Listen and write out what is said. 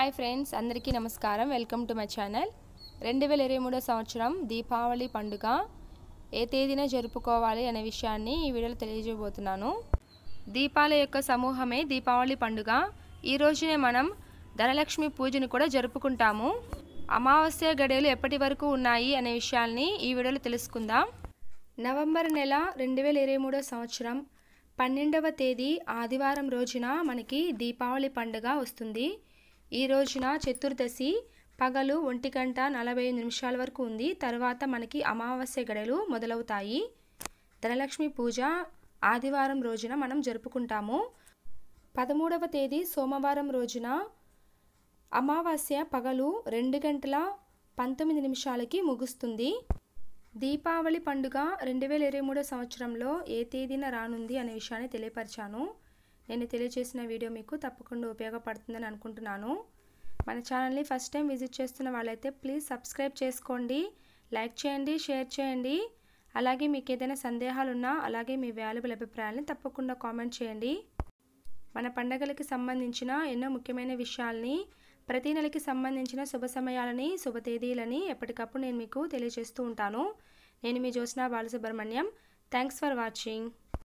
hi friends అందరికీ నమస్కారం welcome to my channel రెండు వేల ఇరవై మూడో సంవత్సరం దీపావళి పండుగ ఏ తేదీన జరుపుకోవాలి అనే విషయాన్ని ఈ వీడియోలో తెలియజేయబోతున్నాను దీపాల యొక్క సమూహమే దీపావళి పండుగ ఈ రోజునే మనం ధనలక్ష్మి పూజను కూడా జరుపుకుంటాము అమావాస్య గడియలు ఎప్పటి వరకు ఉన్నాయి అనే విషయాల్ని ఈ వీడియోలో తెలుసుకుందాం నవంబర్ నెల రెండు వేల ఇరవై మూడో సంవత్సరం పన్నెండవ తేదీ ఆదివారం రోజున మనకి దీపావళి పండుగ వస్తుంది ఈ రోజున చతుర్దశి పగలు ఒంటి గంట నలభై నిమిషాల వరకు ఉంది తర్వాత మనకి అమావాస్య గడలు మొదలవుతాయి ధనలక్ష్మి పూజ ఆదివారం రోజున మనం జరుపుకుంటాము పదమూడవ తేదీ సోమవారం రోజున అమావాస్య పగలు రెండు గంటల పంతొమ్మిది నిమిషాలకి ముగుస్తుంది దీపావళి పండుగ రెండు వేల ఇరవై మూడో సంవత్సరంలో ఏ తేదీన రానుంది అనే విషయాన్ని తెలియపరిచాను నేను తెలియజేసిన వీడియో మీకు తప్పకుండా ఉపయోగపడుతుందని అనుకుంటున్నాను మన ఛానల్ని ఫస్ట్ టైం విజిట్ చేస్తున్న వాళ్ళైతే ప్లీజ్ సబ్స్క్రైబ్ చేసుకోండి లైక్ చేయండి షేర్ చేయండి అలాగే మీకు ఏదైనా సందేహాలు ఉన్నా అలాగే మీ వ్యాల్యుబుల్ అభిప్రాయాలను తప్పకుండా కామెంట్ చేయండి మన పండగలకి సంబంధించిన ఎన్నో ముఖ్యమైన విషయాల్ని ప్రతి నెలకి సంబంధించిన శుభ సమయాలని శుభ తేదీలని ఎప్పటికప్పుడు నేను మీకు తెలియజేస్తూ ఉంటాను నేను మీ Jyotsna Balasubrahmanyam thanks for watching